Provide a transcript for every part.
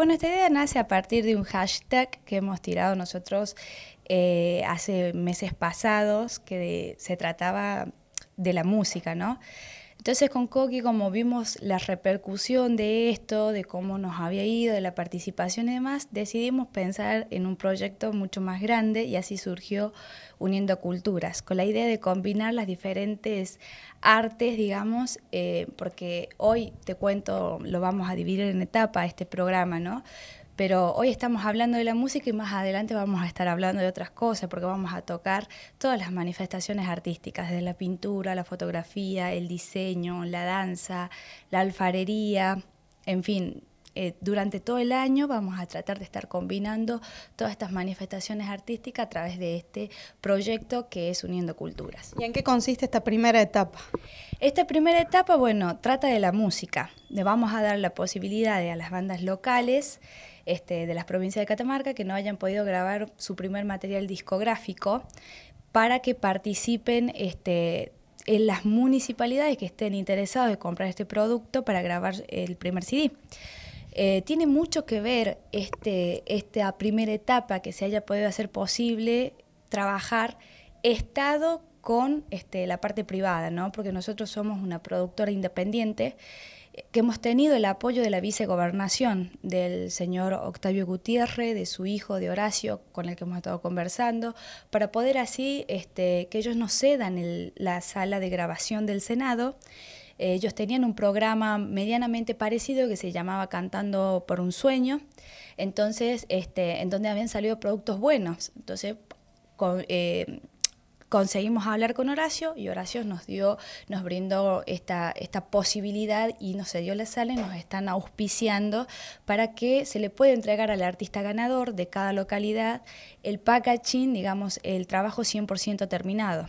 Bueno, esta idea nace a partir de un hashtag que hemos tirado nosotros eh, hace meses pasados, que se trataba de la música, ¿no? Entonces con Coqui, como vimos la repercusión de esto, de cómo nos había ido, de la participación y demás, decidimos pensar en un proyecto mucho más grande y así surgió Uniendo Culturas, con la idea de combinar las diferentes artes, digamos, eh, porque hoy te cuento, lo vamos a dividir en etapas este programa, ¿no? pero hoy estamos hablando de la música y más adelante vamos a estar hablando de otras cosas porque vamos a tocar todas las manifestaciones artísticas, desde la pintura, la fotografía, el diseño, la danza, la alfarería, en fin, eh, durante todo el año vamos a tratar de estar combinando todas estas manifestaciones artísticas a través de este proyecto que es Uniendo Culturas. ¿Y en qué consiste esta primera etapa? Esta primera etapa, bueno, trata de la música. Le vamos a dar la posibilidad a las bandas locales este, de las provincias de Catamarca que no hayan podido grabar su primer material discográfico para que participen este, en las municipalidades que estén interesados en comprar este producto para grabar el primer CD. Eh, tiene mucho que ver este, esta primera etapa que se haya podido hacer posible trabajar Estado con este, la parte privada, ¿no? porque nosotros somos una productora independiente eh, que hemos tenido el apoyo de la vicegobernación del señor Octavio Gutiérrez, de su hijo, de Horacio, con el que hemos estado conversando, para poder así este, que ellos nos cedan la sala de grabación del Senado eh, ellos tenían un programa medianamente parecido que se llamaba Cantando por un Sueño, entonces, este, en donde habían salido productos buenos. Entonces, eh, conseguimos hablar con Horacio y Horacio nos dio, nos brindó esta, esta posibilidad y nos dio la sala y nos están auspiciando para que se le pueda entregar al artista ganador de cada localidad el packaging, digamos, el trabajo 100% terminado.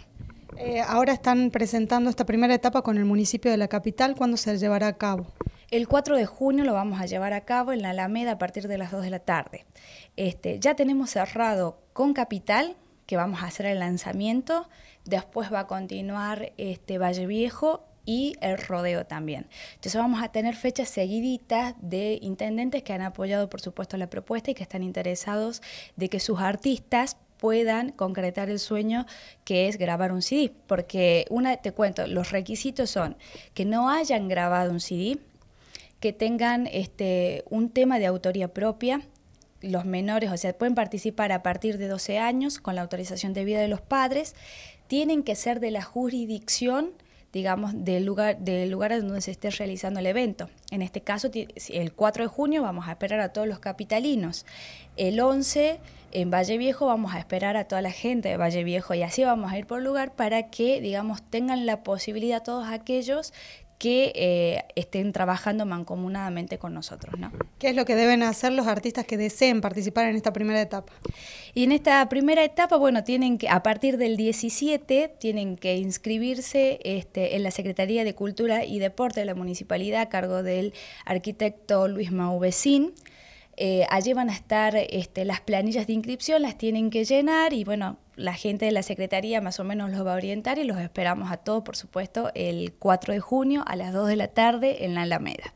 Eh, ahora están presentando esta primera etapa con el municipio de la capital. ¿Cuándo se llevará a cabo? El 4 de junio lo vamos a llevar a cabo en la Alameda a partir de las 2 de la tarde. Este, ya tenemos cerrado con Capital, que vamos a hacer el lanzamiento. Después va a continuar este, Valle Viejo y el rodeo también. Entonces vamos a tener fechas seguiditas de intendentes que han apoyado, por supuesto, la propuesta y que están interesados de que sus artistas puedan concretar el sueño que es grabar un CD. Porque, una, te cuento, los requisitos son que no hayan grabado un CD, que tengan este, un tema de autoría propia, los menores, o sea, pueden participar a partir de 12 años con la autorización de vida de los padres, tienen que ser de la jurisdicción digamos, del lugar, del lugar donde se esté realizando el evento. En este caso, el 4 de junio vamos a esperar a todos los capitalinos. El 11 en Valle Viejo vamos a esperar a toda la gente de Valle Viejo y así vamos a ir por lugar para que, digamos, tengan la posibilidad todos aquellos que eh, estén trabajando mancomunadamente con nosotros. ¿no? ¿Qué es lo que deben hacer los artistas que deseen participar en esta primera etapa? Y en esta primera etapa, bueno, tienen que, a partir del 17, tienen que inscribirse este, en la Secretaría de Cultura y Deporte de la Municipalidad a cargo del arquitecto Luis Mauvecín. Eh, allí van a estar este, las planillas de inscripción, las tienen que llenar y bueno, la gente de la Secretaría más o menos los va a orientar y los esperamos a todos, por supuesto, el 4 de junio a las 2 de la tarde en la Alameda.